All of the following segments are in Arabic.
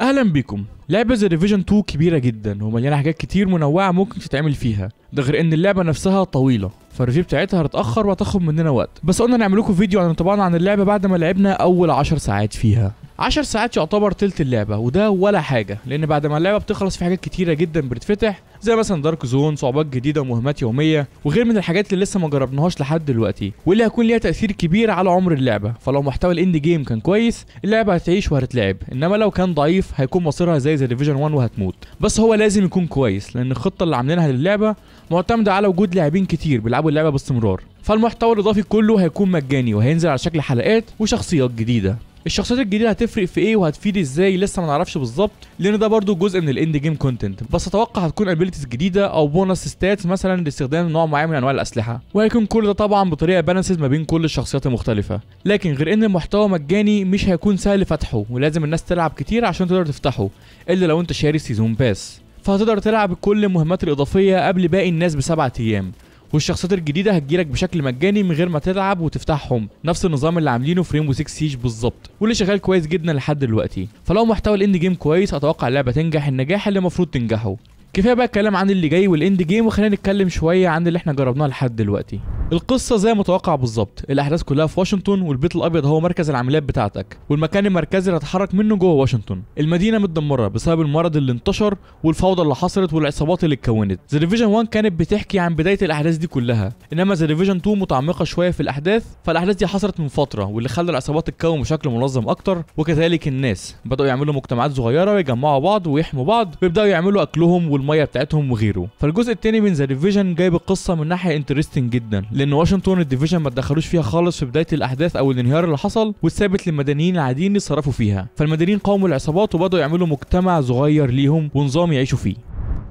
اهلا بيكم لعبه زي ريفيجن 2 كبيره جدا ومليانه حاجات كتير منوعه ممكن تتعمل فيها ده غير ان اللعبه نفسها طويله فالريفيو بتاعتها هتتاخر وهتاخد مننا وقت بس قلنا نعمل لكم فيديو عن انطباعنا عن اللعبه بعد ما لعبنا اول 10 ساعات فيها 10 ساعات يعتبر تلت اللعبه وده ولا حاجه لان بعد ما اللعبه بتخلص في حاجات كتيره جدا بتتفتح زي مثلا دارك زون صعوبات جديده ومهمات يوميه وغير من الحاجات اللي لسه ما جربناهاش لحد دلوقتي واللي هيكون ليها تاثير كبير على عمر اللعبه فلو محتوى الاند جيم كان كويس اللعبه هتعيش وهتتلعب انما لو كان ضعيف هيكون مصيرها زي ذا ديفيجن 1 وهتموت بس هو لازم يكون كويس لان الخطه اللي عاملينها للعبه معتمده على وجود لاعبين كتير بيلعبوا اللعبه باستمرار فالمحتوى الاضافي كله هيكون مجاني وهينزل على شكل حلقات وشخصيات جديده الشخصيات الجديده هتفرق في ايه وهتفيد ازاي لسه ما نعرفش بالظبط لان ده برضو جزء من الاند جيم كونتنت بس اتوقع هتكون ابيلتيز جديده او بونس ستاتس مثلا لاستخدام نوع معين من انواع الاسلحه وهيكون كل ده طبعا بطريقه بالانسز ما بين كل الشخصيات المختلفه لكن غير ان المحتوى مجاني مش هيكون سهل فتحه ولازم الناس تلعب كتير عشان تقدر تفتحه الا لو انت شاري سيزون باس فهتقدر تلعب كل المهمات الاضافيه قبل باقي الناس بسبعة ايام والشخصيات الجديده هتجيلك بشكل مجاني من غير ما تتعب وتفتحهم نفس النظام اللي عاملينه في ريمبو 6 سيج بالظبط واللي شغال كويس جدا لحد دلوقتي فلو محتوى الاند جيم كويس اتوقع اللعبه تنجح النجاح اللي المفروض تنجحه كفايه بقى الكلام عن اللي جاي والاند جيم وخلينا نتكلم شويه عن اللي احنا جربناه لحد دلوقتي القصه زي متوقع بالظبط الاحداث كلها في واشنطن والبيت الابيض هو مركز العمليات بتاعتك والمكان المركزي اللي هتحرك منه جوه واشنطن المدينه متدمره بسبب المرض اللي انتشر والفوضى اللي حصلت والعصابات اللي اتكونت ذا ديفيجن 1 كانت بتحكي عن بدايه الاحداث دي كلها انما ذا ديفيجن 2 متعمقه شويه في الاحداث فالاحداث دي حصلت من فتره واللي خلى العصابات تتكون بشكل منظم اكتر وكذلك الناس بداوا يعملوا مجتمعات صغيره ويجمعوا بعض ويحموا بعض ويبداوا يعملوا اكلهم والميه بتاعتهم وغيره فالجزء الثاني من ذا ديفيجن جايب القصه من ناحيه انترستنج جدا لان واشنطن الديفيجن ما تدخلوش فيها خالص في بدايه الاحداث او الانهيار اللي حصل واتسابت للمدنيين العاديين يتصرفوا فيها فالمدنيين قاوموا العصابات وبداوا يعملوا مجتمع صغير ليهم ونظام يعيشوا فيه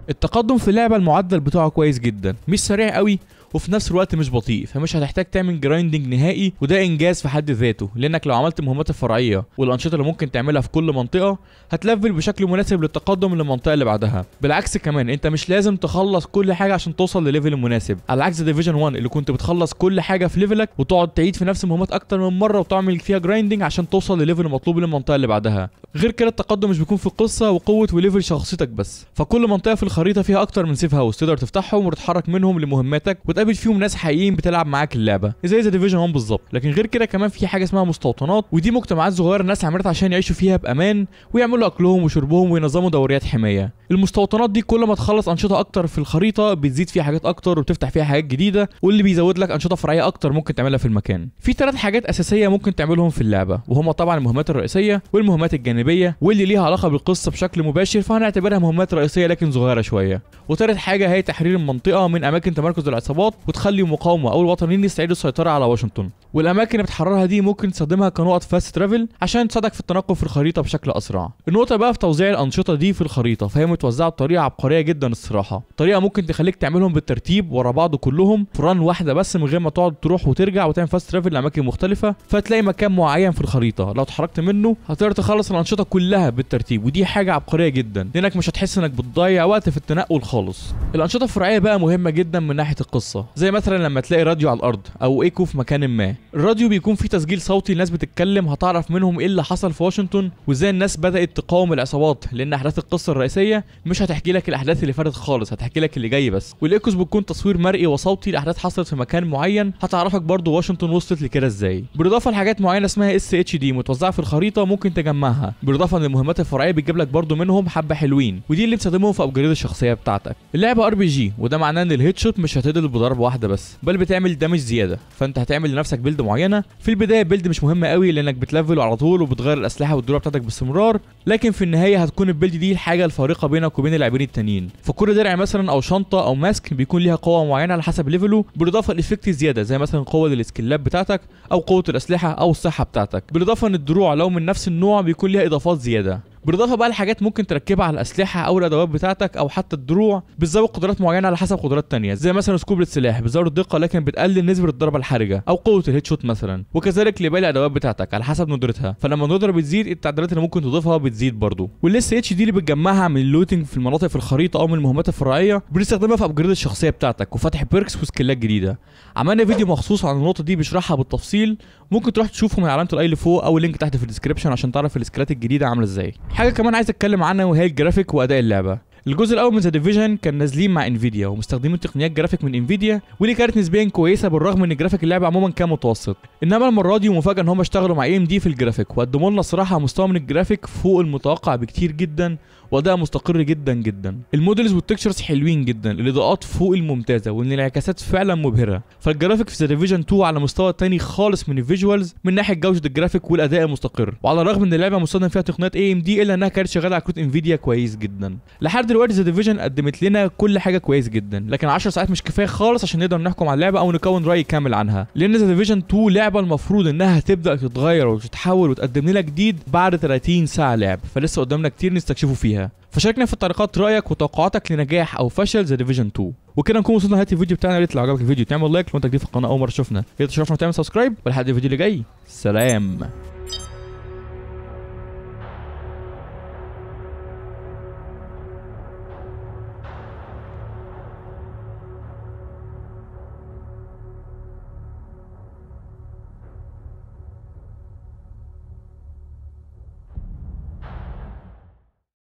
التقدم في اللعبه المعدل بتاعه كويس جدا مش سريع قوي وفي نفس الوقت مش بطيء فمش هتحتاج تعمل جرايندنج نهائي وده انجاز في حد ذاته لانك لو عملت المهمات الفرعيه والانشطه اللي ممكن تعملها في كل منطقه هتلفل بشكل مناسب للتقدم للمنطقه اللي بعدها بالعكس كمان انت مش لازم تخلص كل حاجه عشان توصل لليفل المناسب على عكس ديفيجن 1 اللي كنت بتخلص كل حاجه في ليفلك وتقعد تعيد في نفس المهمات اكتر من مره وتعمل فيها جرايندنج عشان توصل لليفل المطلوب للمنطقه اللي بعدها غير كده التقدم مش بيكون في القصه وقوه وليفل شخصيتك بس فكل منطقه في الخريطه فيها اكتر من سيف هاوس تقدر تفتحهم وتتحرك منهم لمهماتك وتقابل فيهم ناس حقيقيين بتلعب معاك اللعبه زي ذا ديفيجن 1 بالظبط لكن غير كده كمان في حاجه اسمها مستوطنات ودي مجتمعات صغيره الناس عملتها عشان يعيشوا فيها بامان ويعملوا اكلهم وشربهم وينظموا دوريات حمايه المستوطنات دي كل ما تخلص انشطه اكتر في الخريطه بتزيد فيها حاجات اكتر وبتفتح فيها حاجات جديده واللي بيزود لك انشطه فرعيه اكتر ممكن تعملها في المكان في ثلاث حاجات اساسيه ممكن تعملهم في اللعبه وهما طبعا المهمات الرئيسيه والمهمات الجانبيه واللي ليها علاقه بالقصه بشكل مباشر فهنعتبرها مهمات رئيسيه لكن صغيره شويه وثالث حاجه هي تحرير المنطقه من اماكن تمركز العصابات وتخلي المقاومه او الوطنيين يستعيدوا السيطره على واشنطن والاماكن اللي بتحررها دي ممكن تستخدمها كنقط فاست ترافل عشان تساعدك في التنقل في الخريطه بشكل اسرع النقطه بقى في توزيع الانشطه دي في الخريطه فهي متوزعه بطريقه عبقريه جدا الصراحه طريقه ممكن تخليك تعملهم بالترتيب ورا بعض كلهم في ران واحده بس من غير ما تقعد تروح وترجع وتعمل فاست ترافل لاماكن مختلفه فتلاقي مكان معين في الخريطه لو اتحركت منه هتقدر تخلص الانشطه كلها بالترتيب ودي حاجه عبقريه جدا لانك مش هتحس انك بتضيع وقت في التنقل خالص الانشطه الفرعيه بقى مهمه جدا من ناحيه القصه زي مثلا لما تلاقي راديو على الارض او ايكو في مكان ما الراديو بيكون فيه تسجيل صوتي الناس بتتكلم هتعرف منهم ايه اللي حصل في واشنطن وازاي الناس بدات تقاوم العصابات لان احداث القصه الرئيسيه مش هتحكي لك الاحداث اللي فاتت خالص هتحكي لك اللي جاي بس والايكوز بتكون تصوير مرئي وصوتي لاحداث حصلت في مكان معين هتعرفك برضو واشنطن وصلت لكده ازاي بالاضافه لحاجات معينه اسمها اس اتش دي متوزعه في الخريطه ممكن تجمعها بالاضافه ان المهمات الفرعيه بتجيب لك برضو منهم حبه حلوين ودي اللي بتستخدمهم في ابجريد الشخصيه بتاعتك اللعبه ار بي جي وده معناه ان الهيد شوت مش هتضرب بضربه واحده بس بل بتعمل دامج زياده فانت هتعمل لنفسك بيلد معينه في البدايه بيلد مش مهمه قوي لانك بتلفل على طول وبتغير الاسلحه والدروع بتاعتك باستمرار لكن في النهايه هتكون البيلد دي الحاجه الفارقه بينك وبين اللاعبين التانيين فكل درع مثلا او شنطه او ماسك بيكون ليها قوه معينه على حسب ليفله بالاضافه لافكت زياده زي مثلا قوه للسكيلات بتاعتك او قوه الاسلحه او الصحه بتاعتك بالاضافه ان الدروع لو من نفس النوع بيكون ليها اضافات زياده بالاضافه بقى لحاجات ممكن تركبها على الاسلحه او الادوات بتاعتك او حتى الدروع بتزود قدرات معينه على حسب قدرات تانية زي مثلا سكوب للسلاح بتزود الدقه لكن بتقلل نسبه الضربه الحرجه او قوه الهيد شوت مثلا وكذلك لباقي الادوات بتاعتك على حسب ندرتها فلما الندره بتزيد التعديلات اللي ممكن تضيفها بتزيد برضه والاس اتش دي اللي بتجمعها من اللوتنج في المناطق في الخريطه او من المهمات الفرعيه بنستخدمها في ابجريد الشخصيه بتاعتك وفتح بيركس وسكيلات جديده عملنا فيديو مخصوص عن النقطه دي بيشرحها بالتفصيل ممكن تروح تشوفه من علامه الاي لفوق او اللينك تحت في الديسكربشن عشان تعرف السكيلات الجديده عامله ازاي حاجه كمان عايز اتكلم عنها وهي الجرافيك واداء اللعبه الجزء الاول من ذا ديفيجن كان نازلين مع انفيديا ومستخدمين تقنيات جرافيك من انفيديا واللي كانت نسبيا كويسه بالرغم ان جرافيك اللعبه عموما كان متوسط انما المره دي مفاجاه ان هم اشتغلوا مع اي ام دي في الجرافيك وقدموا لنا صراحه مستوى من الجرافيك فوق المتوقع بكتير جدا واداء مستقر جدا جدا المودلز والتكتشرز حلوين جدا الاضاءات فوق الممتازه والانعكاسات فعلا مبهره فالجرافيك في ريفيجن 2 على مستوى تاني خالص من الفيجوالز من ناحيه جوده الجرافيك والاداء المستقر وعلى الرغم ان اللعبه مصدر فيها تقنيات اي ام دي الا انها كانت شغاله على كروت انفيديا كويس جدا لحد دلوقتي ريفيجن ديفيجن قدمت لنا كل حاجه كويس جدا لكن 10 ساعات مش كفايه خالص عشان نقدر نحكم على اللعبه او نكون راي كامل عنها لان ريفيجن ديفيجن 2 لعبه المفروض انها تبدا تتغير وتتحول وتقدم لنا جديد بعد 30 ساعه لعب فلسه قدامنا كتير نستكشفه فيها فشاركنا في التعليقات رايك وتوقعاتك لنجاح او فشل ذا ديفيجن 2 وكده نكون وصلنا لنهايه الفيديو بتاعنا يا ريت لو عجبك الفيديو تعمل لايك لو انت جديد في القناه اول مره تشوفنا يا ريت تشرفنا وتعمل سبسكرايب ولحد الفيديو اللي جاي سلام